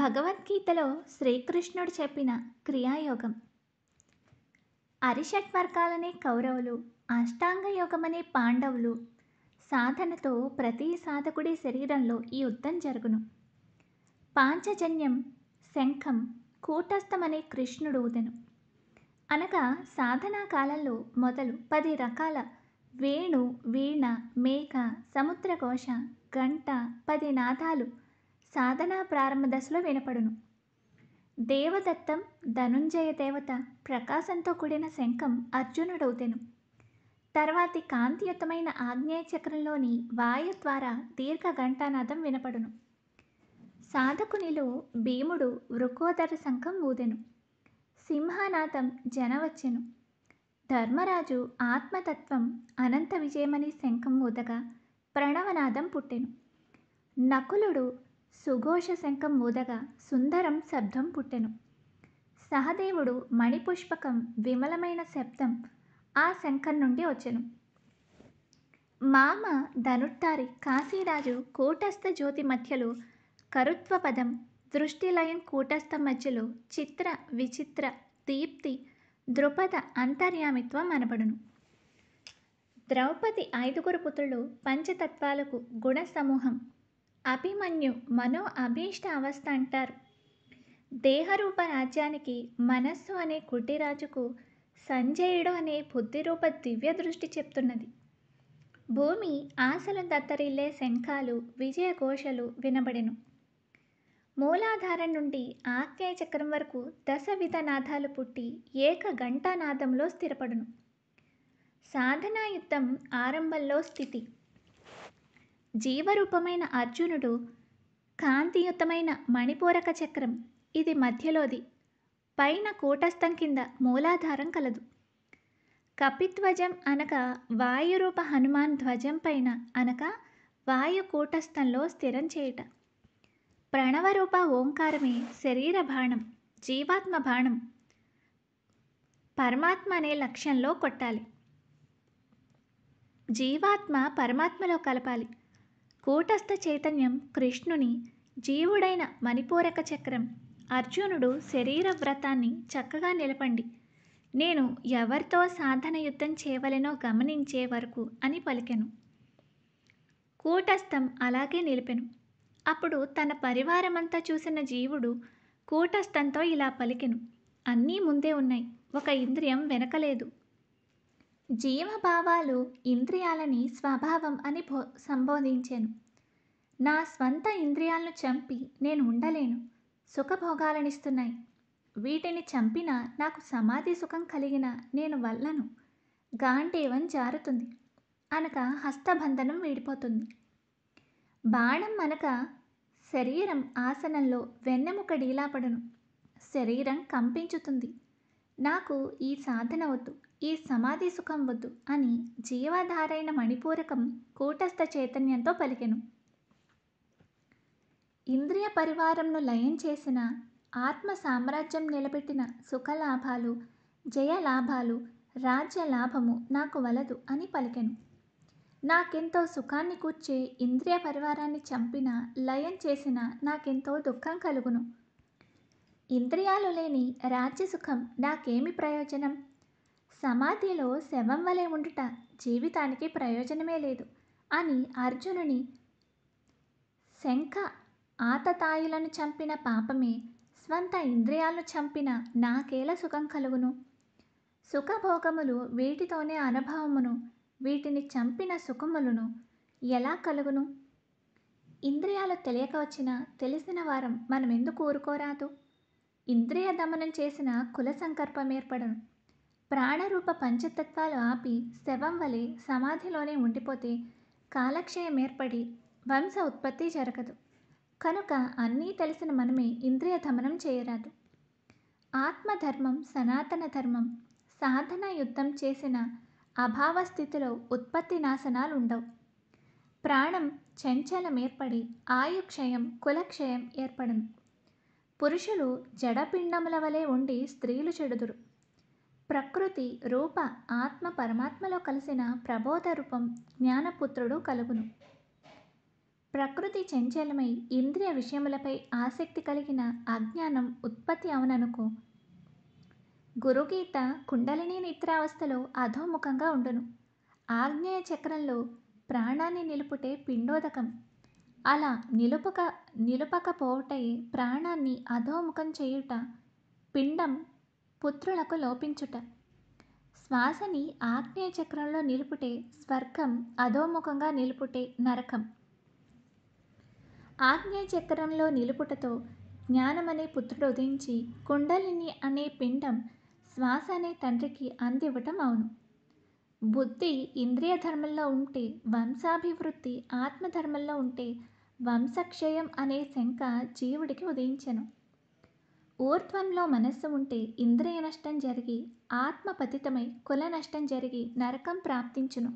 భగవద్గీతలో శ్రీకృష్ణుడు చెప్పిన క్రియాయోగం అరిషట్ వర్గాలనే కౌరవులు అష్టాంగ యోగమనే పాండవులు సాధనతో ప్రతి సాధకుడి శరీరంలో ఈ యుద్ధం జరుగును పాంచజన్యం శంఖం కూటస్థమనే కృష్ణుడు ఉదను అనగా సాధనా కాలంలో మొదలు పది రకాల వేణు వీణ మేక సముద్రకోశ గంట పది నాదాలు సాధన ప్రారంభ దశలో వినపడును దేవదత్తం ధనుంజయ దేవత ప్రకాశంతో కూడిన శంఖం అర్జునుడవుతెను తర్వాతి కాంతియుతమైన ఆగ్నేయ చక్రంలోని వాయు ద్వారా దీర్ఘ ఘంటానాదం వినపడును సాధకునిలో భీముడు వృకోదర శంఖం ఊదెను సింహనాథం జనవచ్చెను ధర్మరాజు ఆత్మతత్వం అనంత విజయమని శంఖం ఊదగా ప్రణవనాదం పుట్టెను నకులుడు సుఘోష శంఖం ఊదగా సుందరం శబ్దం పుట్టెను సహదేవుడు మణిపుష్పకం విమలమైన శబ్దం ఆ శంఖం నుండి వచ్చెను మామ ధనుట్టారి కాశీరాజు కూటస్థ జ్యోతి మధ్యలో కరుత్వ పదం దృష్టిలయం కూటస్థ మధ్యలో చిత్ర విచిత్ర దీప్తి ద్రుపద అంతర్యామిత్వం అనబడును ద్రౌపది ఐదుగురు పుత్రులు పంచతత్వాలకు గుణ సమూహం అభిమన్యు మనో అభీష్ట అవస్థ అంటారు దేహరూప రాజ్యానికి మనస్సు అనే కుటిరాజుకు సంజయుడు అనే బుద్ధిరూప దివ్య దృష్టి చెప్తున్నది భూమి ఆశల దత్తరిల్లే శంఖాలు విజయఘోషలు వినబడెను మూలాధారం నుండి ఆగ్నేయ చక్రం వరకు దశ నాదాలు పుట్టి ఏక ఘంటానాదంలో స్థిరపడును సాధనాయుద్ధం ఆరంభంలో స్థితి జీవరూపమైన అర్జునుడు కాంతియుతమైన మణిపూరక చక్రం ఇది మధ్యలోది పైన కూటస్థం కింద మూలాధారం కలదు కపిధ్వజం అనక వాయురూప హనుమాన్ ధ్వజం పైన అనక వాయు కూటస్థంలో స్థిరం చేయుట ప్రణవరూప ఓంకారమే శరీర బాణం జీవాత్మ బాణం పరమాత్మ అనే లక్ష్యంలో కొట్టాలి జీవాత్మ పరమాత్మలో కలపాలి కూటస్థ చైతన్యం కృష్ణుని జీవుడైన మణిపూరక చక్రం అర్జునుడు శరీర వ్రతాన్ని చక్కగా నిలపండి నేను ఎవరితో సాధన యుద్ధం చేయవలెనో గమనించే వరకు అని పలికెను కూటస్థం అలాగే నిలిపెను అప్పుడు తన పరివారమంతా చూసిన జీవుడు కూటస్థంతో ఇలా పలికెను అన్నీ ముందే ఉన్నాయి ఒక ఇంద్రియం వెనకలేదు జీవభావాలు ఇంద్రియాలని స్వభావం అని బో సంబోధించాను నా స్వంత ఇంద్రియాలను చంపి నేను ఉండలేను సుఖభోగాలనిస్తున్నాయి వీటిని చంపిన నాకు సమాధి సుఖం కలిగిన నేను వల్లను గాంటేవన్ జారుతుంది అనక హస్తబంధనం వీడిపోతుంది బాణం అనక శరీరం ఆసనంలో వెన్నెముక డీలాపడను శరీరం కంపించుతుంది నాకు ఈ సాధన వద్దు ఈ సమాధి సుఖం వద్దు అని జీవాధారైన మణిపూరకం కూటస్థ చైతన్యంతో పలికెను ఇంద్రియ పరివారంను లయం చేసిన ఆత్మ సామ్రాజ్యం నిలబెట్టిన సుఖలాభాలు జయలాభాలు రాజ్య లాభము నాకు వలదు అని పలికెను నాకెంతో సుఖాన్ని కూర్చే ఇంద్రియ పరివారాన్ని చంపిన లయం చేసిన నాకెంతో దుఃఖం కలుగును ఇంద్రియాలు లేని రాజ్యసుఖం నాకేమి ప్రయోజనం సమాధిలో శవం వలె ఉండుట జీవితానికి ప్రయోజనమే లేదు అని అర్జునుని శంఖ ఆతతాయులను చంపిన పాపమే స్వంత ఇంద్రియాలను చంపిన నాకేల సుఖం కలుగును సుఖభోగములు వీటితోనే అనుభవమును వీటిని చంపిన సుఖములను ఎలా కలుగును ఇంద్రియాలు తెలియక వచ్చినా తెలిసిన వారం మనం ఎందుకు ఊరుకోరాదు ఇంద్రియ దమనం చేసిన కుల సంకల్పం ఏర్పడను ప్రాణరూప పంచతత్వాలు ఆపి శవం వలె సమాధిలోనే ఉండిపోతే కాలక్షయం ఏర్పడి వంశ ఉత్పత్తి జరగదు కనుక అన్నీ తెలిసిన మనమే ఇంద్రియ దమనం చేయరాదు ఆత్మధర్మం సనాతన ధర్మం సాధన యుద్ధం చేసిన అభావ స్థితిలో ఉత్పత్తి నాశనాలు ఉండవు ప్రాణం చంచలం ఏర్పడి ఆయుక్షయం కులక్షయం ఏర్పడను పురుషులు జడపిండముల వలె ఉండి స్త్రీలు చెడుదురు ప్రకృతి రూప ఆత్మ పరమాత్మలో కలిసిన ప్రబోధ రూపం జ్ఞానపుత్రుడు కలుగును ప్రకృతి చంచలమై ఇంద్రియ విషయములపై ఆసక్తి కలిగిన అజ్ఞానం ఉత్పత్తి అవుననుకో గురుగీత కుండలిని నిద్రావస్థలో అధోముఖంగా ఉండును ఆగ్నేయ చక్రంలో ప్రాణాన్ని నిలుపుటే పిండోదకం అలా నిలుపక నిలుపకపోవుటయే ప్రాణాన్ని అధోముఖం చేయుట పిండం పుత్రులకు లోపించుట శ్వాసని ఆగ్నేయ చక్రంలో నిలుపుటే స్వర్గం అధోముఖంగా నిలుపుటే నరకం ఆగ్నేయ చక్రంలో నిలుపుటతో జ్ఞానమనే పుత్రుడు ఉదయించి కుండలిని అనే పిండం శ్వాస అనే తండ్రికి అందివ్వటం అవును బుద్ధి ఇంద్రియ ధర్మంలో ఉంటే వంశాభివృద్ధి ఆత్మధర్మంలో ఉంటే వంశక్షయం అనే శంక జీవుడికి ఉదయించెను ఊర్ధ్వంలో మనస్సు ఉంటే ఇంద్రియ నష్టం జరిగి ఆత్మ పతితమై కుల నష్టం జరిగి నరకం ప్రాప్తించును